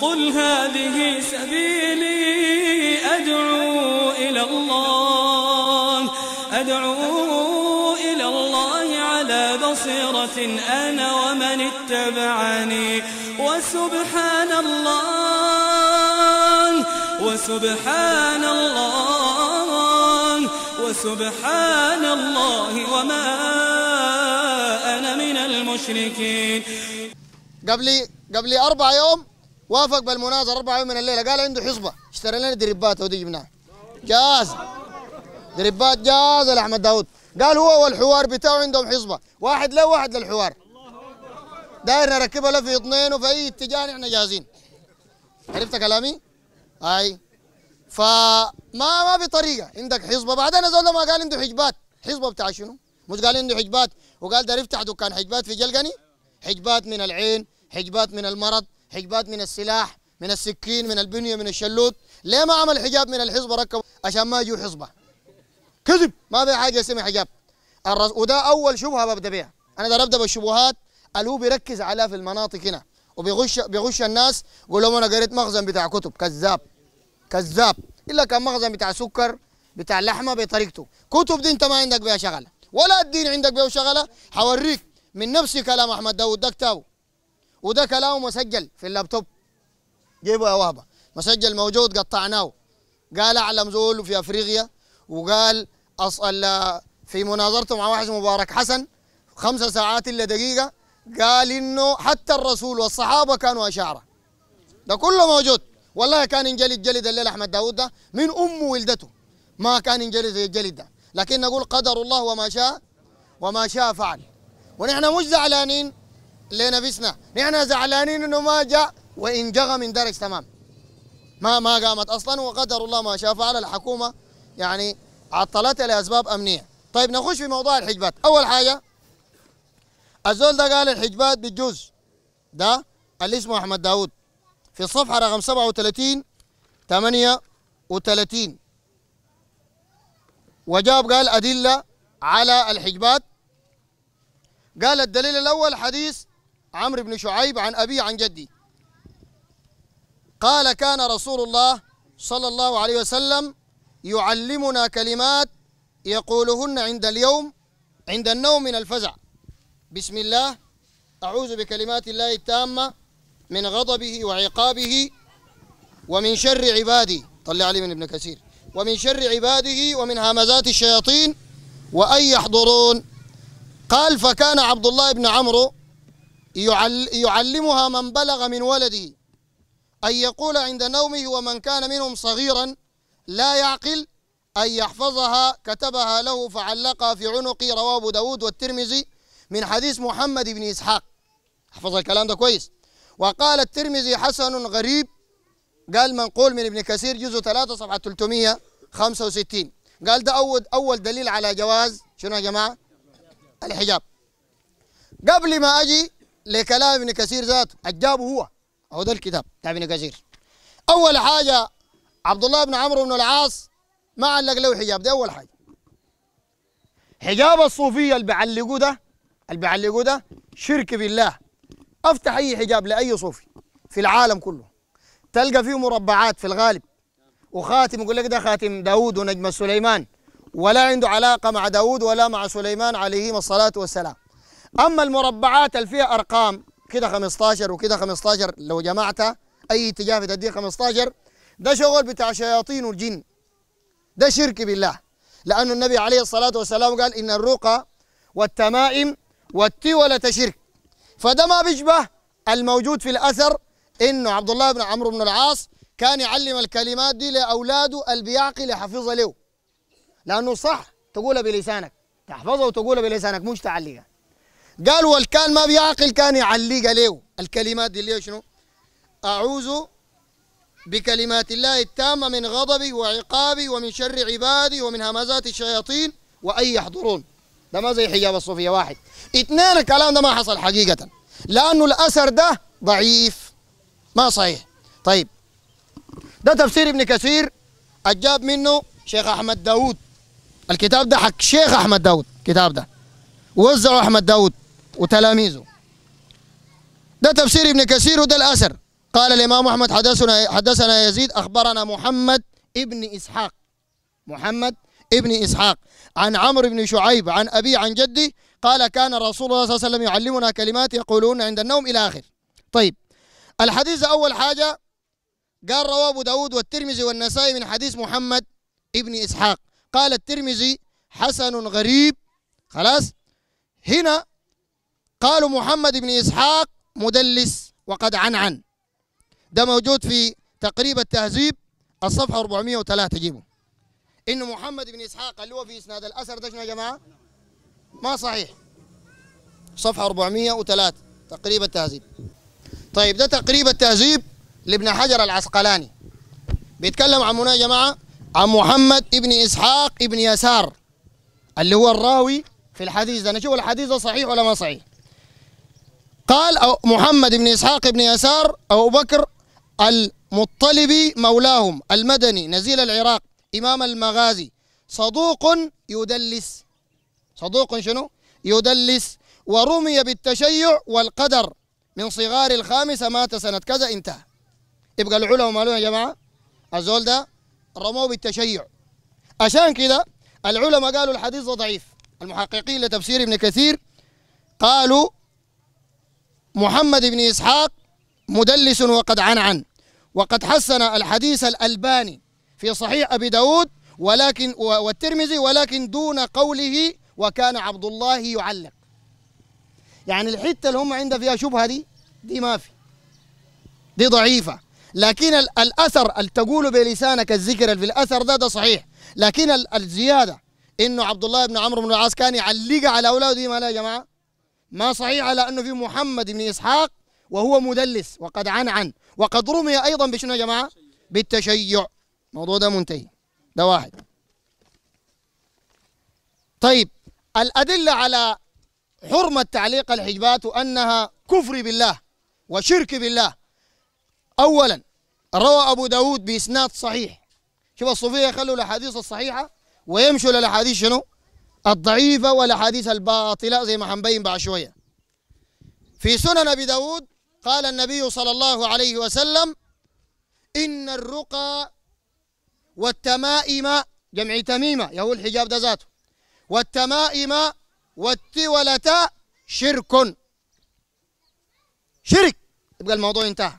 قل هذه سبيلي أدعو إلى الله أدعو إلى الله على بصيرة أنا ومن اتبعني وسبحان الله وسبحان الله وسبحان الله وما أنا من المشركين قبل قبل أربع يوم وافق بالمناظره أربعة يوم من الليله قال عنده حصبه اشتري لنا دريبات ودي جبناها جاهز دريبات جاهزه لاحمد داوود قال هو والحوار بتاعه عندهم حصبه واحد له واحد للحوار داير نركبها له في اثنين وفي اي اتجاه نحن جاهزين عرفت كلامي؟ اي فما ما بطريقه عندك حصبه بعدين هذول ما قال عنده حجبات حصبه بتاع شنو؟ مش قال عنده حجبات وقال ده يفتح دكان حجبات في جلقني حجبات من العين حجبات من المرض حجبات من السلاح من السكين من البنيه من الشلوت ليه ما عمل حجاب من الحصبه ركب عشان ما يجوا حصبه كذب ما في حاجه اسمها حجاب الرس... وده اول شبهه ببدا بها انا ده ببدا بالشبهات الو هو بيركز على في المناطق هنا وبيغش بيغش الناس يقول لهم انا قريت مخزن بتاع كتب كذاب كذاب الا كان مخزن بتاع سكر بتاع لحمه بطريقته كتب دي انت ما عندك بها شغله ولا الدين عندك بها شغله حوريك من نفس كلام احمد داود ده كتابه وده كلامه مسجل في اللابتوب جيبه يا وهبه مسجل موجود قطعناه قال اعلم زول في افريقيا وقال أصل في مناظرته مع واحد مبارك حسن خمسة ساعات إلا دقيقة قال إنه حتى الرسول والصحابة كانوا أشاعرة ده كله موجود والله كان ينجلد جلد الليل أحمد داوود ده من أمه ولدته ما كان ينجلد الجلد ده لكن نقول قدر الله وما شاء وما شاء فعل ونحن مش زعلانين لنفسنا نحن زعلانين انه ما جاء وان جغى من درج تمام ما ما قامت اصلا وقدر الله ما شاء فعل الحكومه يعني عطلتها لاسباب امنيه طيب نخش في موضوع الحجبات اول حاجه الزول ده قال الحجبات بالجوز ده اللي اسمه احمد داوود في الصفحه رقم 37 38 وجاب قال ادله على الحجبات قال الدليل الأول حديث عمرو بن شعيب عن أبي عن جدي قال كان رسول الله صلى الله عليه وسلم يعلمنا كلمات يقولهن عند اليوم عند النوم من الفزع بسم الله أعوذ بكلمات الله التامة من غضبه وعقابه ومن شر عبادي طلع علي من ابن كثير ومن شر عباده ومن همزات الشياطين وأن يحضرون قال فكان عبد الله بن عمرو يعلمها من بلغ من ولده أن يقول عند نومه ومن كان منهم صغيرا لا يعقل أن يحفظها كتبها له فعلقها في عنقي رواه أبو داود والترمذي من حديث محمد بن إسحاق احفظ الكلام ده كويس وقال الترمذي حسن غريب قال منقول من ابن كثير جزء 3 صفحة 365 قال ده أول أول دليل على جواز شنو يا جماعة الحجاب قبل ما أجي لكلام ابن كثير ذاته الجابه هو هو ده الكتاب بتاع ابن كثير اول حاجه عبد الله بن عمرو بن العاص ما علق له حجاب ده اول حاجه حجاب الصوفيه اللي بيعلقوه ده اللي بيعلقوه ده شرك بالله افتح اي حجاب لاي صوفي في العالم كله تلقى فيه مربعات في الغالب وخاتم يقول لك ده خاتم داوود ونجم سليمان ولا عنده علاقه مع داوود ولا مع سليمان عليهما الصلاه والسلام اما المربعات اللي فيها ارقام كده 15 وكده 15 لو جمعتها اي اتجاه بتديه 15 ده شغل بتاع شياطين والجن ده شرك بالله لأن النبي عليه الصلاة والسلام قال إن الرقى والتمائم والتولة شرك فده ما بيشبه الموجود في الأثر إنه عبد الله بن عمرو بن العاص كان يعلم الكلمات دي لأولاده البيعقل يحفظها له لأنه صح تقولها بلسانك تحفظها وتقولها بلسانك مش تعلقها قال والكان ما بيعقل كان يعلق عليه الكلمات دي اللي شنو أعوذ بكلمات الله التامة من غضبي وعقابي ومن شر عبادي ومن همزات الشياطين وأن يحضرون ده ما زي حجاب الصوفية واحد اثنين الكلام ده ما حصل حقيقة لأنه الأثر ده ضعيف ما صحيح طيب ده تفسير ابن كثير أجاب منه شيخ أحمد داود الكتاب ده حق شيخ أحمد داود الكتاب ده وزعه أحمد داود وتلاميذه ده تفسير ابن كثير وده الأثر قال الإمام أحمد حدثنا حدثنا يزيد أخبرنا محمد ابن إسحاق محمد ابن إسحاق عن عمرو بن شعيب عن أبي عن جدي قال كان رسول الله صلى الله عليه وسلم يعلمنا كلمات يقولون عند النوم إلى آخر طيب الحديث أول حاجة قال رواه أبو داود والترمذي والنسائي من حديث محمد ابن إسحاق قال الترمذي حسن غريب خلاص هنا قالوا محمد بن إسحاق مدلس وقد عنعن ده موجود في تقريب التهذيب الصفحة 403 جيبوا إن محمد بن إسحاق اللي هو في إسناد الأثر ده يا جماعة ما صحيح صفحة 403 تقريب التهذيب طيب ده تقريب التهذيب لابن حجر العسقلاني بيتكلم عن منو يا جماعة عن محمد ابن إسحاق ابن يسار اللي هو الراوي في الحديث ده نشوف الحديث ده صحيح ولا ما صحيح قال أو محمد بن إسحاق بن يسار أبو بكر المطلبي مولاهم المدني نزيل العراق إمام المغازي صدوق يدلس صدوق شنو؟ يدلس ورمي بالتشيع والقدر من صغار الخامسة مات سنة كذا انتهى يبقى العلماء مالون يا جماعة الزول ده رموه بالتشيع عشان كده العلماء قالوا الحديث ضعيف المحققين لتفسير ابن كثير قالوا محمد بن إسحاق مدلس وقد عنعن وقد حسن الحديث الألباني في صحيح أبي داود ولكن والترمذي ولكن دون قوله وكان عبد الله يعلق يعني الحتة اللي هم عندها فيها شبهة دي دي ما في دي ضعيفة لكن الأثر اللي تقول بلسانك الذكر في الأثر ده ده صحيح لكن الزيادة إنه عبد الله بن عمرو بن العاص كان يعلق على أولاده دي ما لا يا جماعة ما صحيح على أنه في محمد بن إسحاق وهو مدلس وقد عن عن وقد رمي أيضا بشنو يا جماعة بالتشيع الموضوع ده منتهي ده واحد طيب الأدلة على حرمة تعليق الحجبات أنها كفر بالله وشرك بالله أولا روى أبو داود بإسناد صحيح شوف الصوفية يخلوا الأحاديث الصحيحة ويمشوا للأحاديث شنو الضعيفة والأحاديث الباطلة زي ما حنبين بعد شوية في سنن أبي داود قال النبي صلى الله عليه وسلم إن الرقى والتمائم جمع تميمة يهو الحجاب ده ذاته والتمائم والتولة شرك شرك يبقى الموضوع انتهى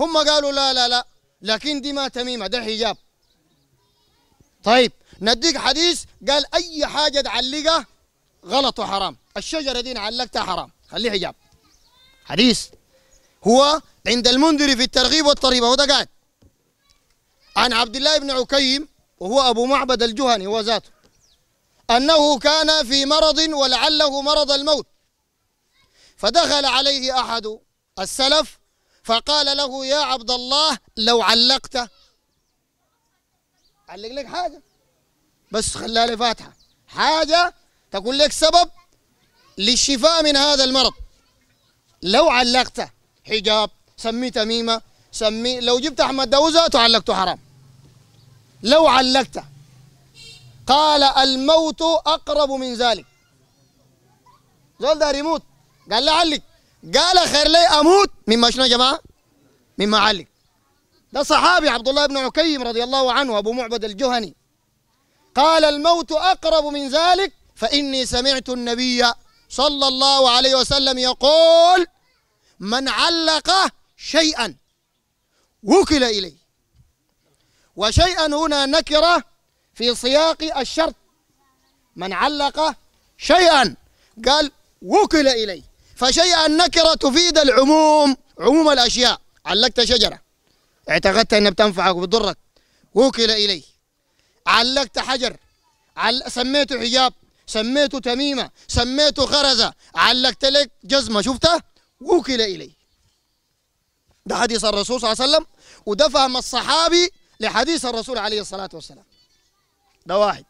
هم قالوا لا لا لا لكن دي ما تميمة ده حجاب طيب نديك حديث قال اي حاجه تعلقها غلط وحرام الشجره دي علقتها حرام خليه حجاب حديث هو عند المنذر في الترغيب والترهيب هو ده قاعد عن عبد الله بن عكيم وهو ابو معبد الجهني هو ذاته انه كان في مرض ولعله مرض الموت فدخل عليه احد السلف فقال له يا عبد الله لو علقت علق لك حاجه بس خلها لي فاتحه حاجه تقول لك سبب للشفاء من هذا المرض لو علقته حجاب سميه تميمه سمي لو جبت احمد داوود تعلقته حرام لو علقته قال الموت اقرب من ذلك زول دار يموت قال لي علق قال خير لي اموت مما شنو يا جماعه مما علق ده صحابي عبد الله بن عكيم رضي الله عنه ابو معبد الجهني قال الموت أقرب من ذلك فإني سمعت النبي صلى الله عليه وسلم يقول من علق شيئا وكل إليه وشيئا هنا نكرة في سياق الشرط من علق شيئا قال وكل إليه فشيئا نكرة تفيد العموم عموم الأشياء علقت شجرة اعتقدت أنها بتنفعك وبتضرك وكل إليه علقت حجر عل... سميته حجاب سميته تميمة سميته غرزة علقت لك جزمة شفتها وكل إلي ده حديث الرسول صلى الله عليه وسلم وده فهم الصحابي لحديث الرسول عليه الصلاة والسلام ده واحد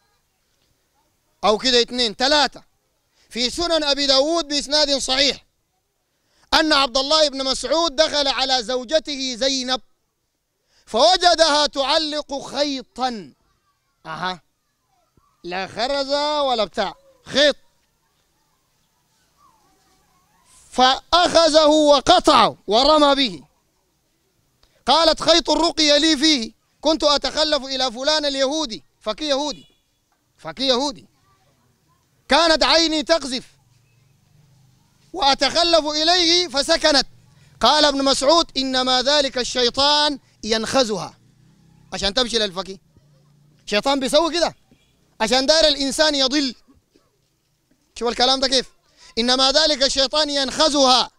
أو كده اثنين ثلاثة في سنن أبي داود بإسناد صحيح أن عبد الله بن مسعود دخل على زوجته زينب فوجدها تعلق خيطا اها لا خرزة ولا بتاع خيط فأخذه وقطعه ورمى به قالت خيط الرقية لي فيه كنت أتخلف إلى فلان اليهودي فكي يهودي فكي يهودي كانت عيني تقذف وأتخلف إليه فسكنت قال ابن مسعود إنما ذلك الشيطان ينخزها عشان تمشي للفكي شيطان بيسوي كده عشان داير الإنسان يضل شوف الكلام ده كيف إنما ذلك الشيطان ينخزها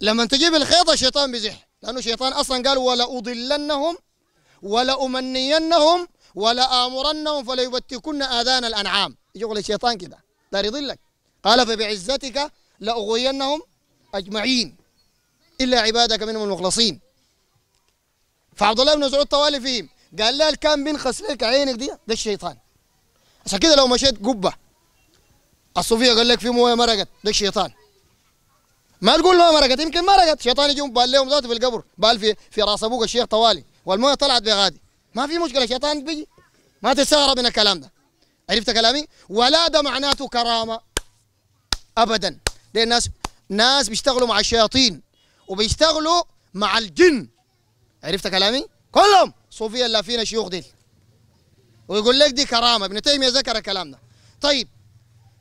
لما تجيب الخيط الشيطان بيزح لأنه الشيطان أصلا قال ولأضلنهم ولأمنينهم ولآمرنهم فليبتكن آذان الأنعام يقول الشيطان كده دار يضلك قال فبعزتك لأغوينهم أجمعين إلا عبادك منهم المخلصين فعبد الله بن مسعود طوالي فيهم قال لها كان بينخس لك عينك دي ده الشيطان عشان كده لو مشيت قبه الصوفيه قال لك في مويه مرقت ده الشيطان ما تقول له مرقت يمكن مرقت شيطان يجي بال لهم ذاته في القبر بال في في راس ابوك الشيخ طوالي والمويه طلعت بغادي ما في مشكله شيطان بيجي ما تستغرب من الكلام ده عرفت كلامي ولا ده معناته كرامه ابدا دي الناس ناس بيشتغلوا مع الشياطين وبيشتغلوا مع الجن عرفت كلامي كلهم صوفيا لا فينا شيوخ ديل ويقول لك دي كرامه ابن تيميه ذكر الكلام ده طيب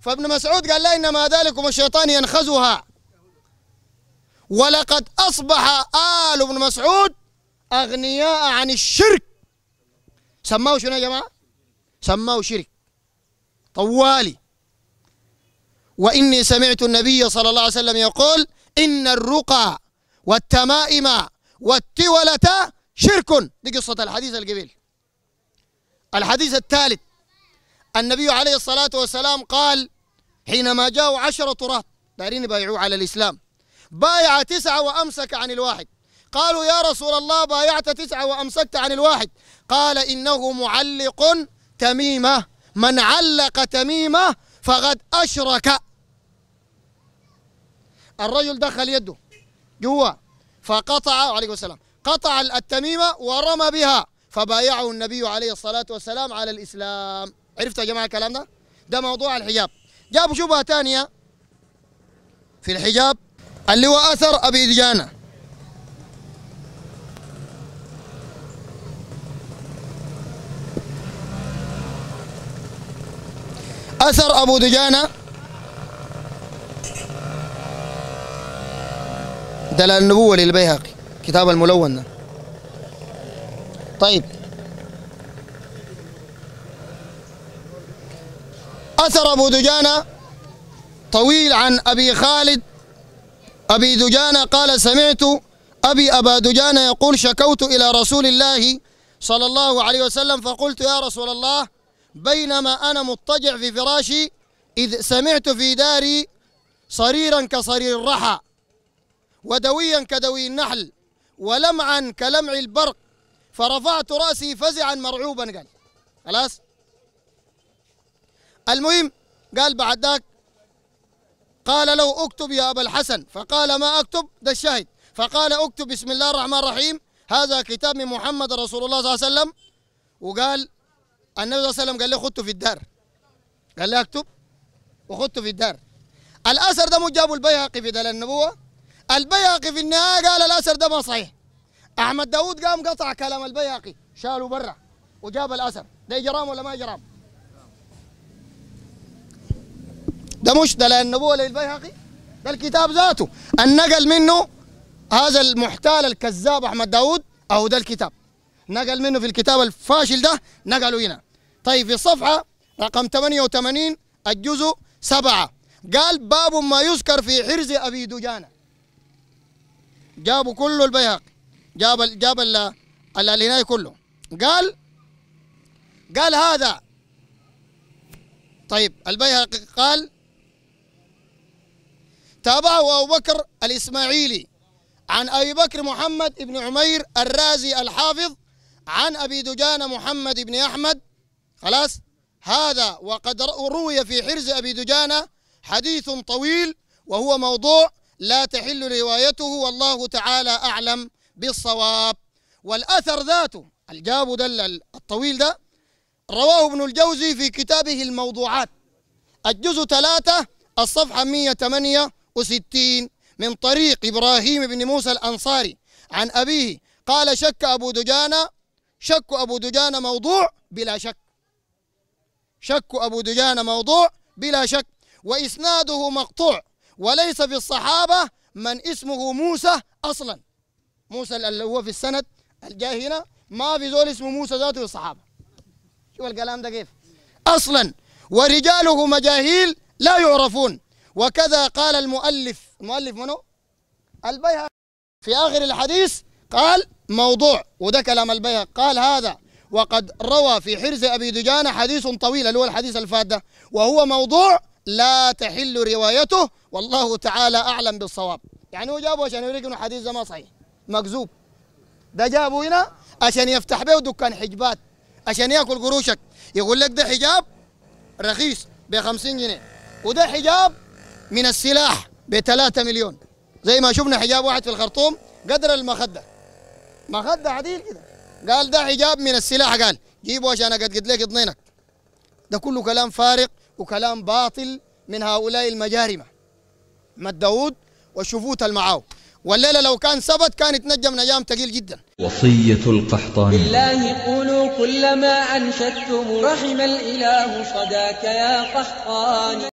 فابن مسعود قال لا انما ذلكم الشيطان ينخزها ولقد اصبح ال ابن مسعود اغنياء عن الشرك سماه شنو يا جماعه؟ سماه شرك طوالي واني سمعت النبي صلى الله عليه وسلم يقول ان الرقى والتمائم والتولة شرك دي قصة الحديث القبيل الحديث الثالث النبي عليه الصلاة والسلام قال حينما جاءوا عشرة تراب دارين يبايعوه على الإسلام بايع تسعة وأمسك عن الواحد قالوا يا رسول الله بايعت تسعة وأمسكت عن الواحد قال إنه معلق تميمة من علق تميمة فقد أشرك الرجل دخل يده جوا فقطع عليه السلام قطع التميمة ورمى بها فبايعه النبي عليه الصلاة والسلام على الإسلام عرفت يا جماعة الكلام ده؟ ده موضوع الحجاب جابوا شبهة ثانية في الحجاب اللي هو أثر أبي دجانة أثر أبو دجانة دلال النبوة للبيهقي الكتاب الملون ده طيب أثر أبو دجانة طويل عن أبي خالد أبي دجانة قال سمعت أبي أبا دجانة يقول شكوت إلى رسول الله صلى الله عليه وسلم فقلت يا رسول الله بينما أنا مضطجع في فراشي إذ سمعت في داري صريرا كصرير الرحى ودويا كدوي النحل ولمعا كلمع البرق فرفعت رأسي فزعا مرعوبا قال خلاص المهم قال بعد ذاك قال له اكتب يا أبا الحسن فقال ما أكتب ده الشاهد فقال اكتب بسم الله الرحمن الرحيم هذا كتاب من محمد رسول الله صلى الله عليه وسلم وقال النبي صلى الله عليه وسلم قال له خدته في الدار قال له اكتب وخدته في الدار الأثر ده مو جابه البيهقي في دلال النبوة البياقي في النهايه قال الاسر ده ما صحيح احمد داوود قام قطع كلام البياقي شالوا برا وجاب الاسر ده جرام ولا ما جرام ده مش ده النبوه للبيهقي ده الكتاب ذاته النقل منه هذا المحتال الكذاب احمد داوود اهو ده الكتاب نقل منه في الكتاب الفاشل ده نقله هنا طيب في الصفحه رقم 88 الجزء 7 قال باب ما يذكر في حرز ابي دجانه جابوا كله البيهقي جاب جاب الهناي كله قال قال هذا طيب البيهقي قال تابعه أبو بكر الإسماعيلي عن أبي بكر محمد بن عمير الرازي الحافظ عن أبي دجان محمد بن أحمد خلاص هذا وقد روي في حرز أبي دجانة حديث طويل وهو موضوع لا تحل روايته والله تعالى أعلم بالصواب والأثر ذاته الجاب دل الطويل ده رواه ابن الجوزي في كتابه الموضوعات الجزء ثلاثة الصفحة 168 من طريق إبراهيم بن موسى الأنصاري عن أبيه قال شك أبو دجانة شك أبو دجانة موضوع بلا شك شك أبو دجانة موضوع بلا شك وإسناده مقطوع وليس في الصحابة من اسمه موسى أصلا موسى اللي هو في السند الجاي هنا ما في زول اسمه موسى ذاته في الصحابة شوف الكلام ده كيف أصلا ورجاله مجاهيل لا يعرفون وكذا قال المؤلف المؤلف منو؟ البيهقي في آخر الحديث قال موضوع وده كلام البيهقي قال هذا وقد روى في حرز أبي دجانة حديث طويل اللي هو الحديث الفات ده وهو موضوع لا تحل روايته والله تعالى أعلم بالصواب يعني هو جابه عشان يوريك إنه حديث ده ما صحيح مكذوب ده جابه هنا عشان يفتح به دكان حجبات عشان ياكل قروشك يقول لك ده حجاب رخيص ب 50 جنيه وده حجاب من السلاح ب 3 مليون زي ما شفنا حجاب واحد في الخرطوم قدر المخده مخده عديل كده قال ده حجاب من السلاح قال جيبه عشان اقدقد لك اضنينك ده كله كلام فارق وكلام باطل من هؤلاء المجارمة مدعود وشفوت المعاو والليلة لو كان ثبت كان يتنجم نجام تقيل جدا وصية القحطان بالله قولوا كلما أنشدتم رحم الإله صداك يا قحطان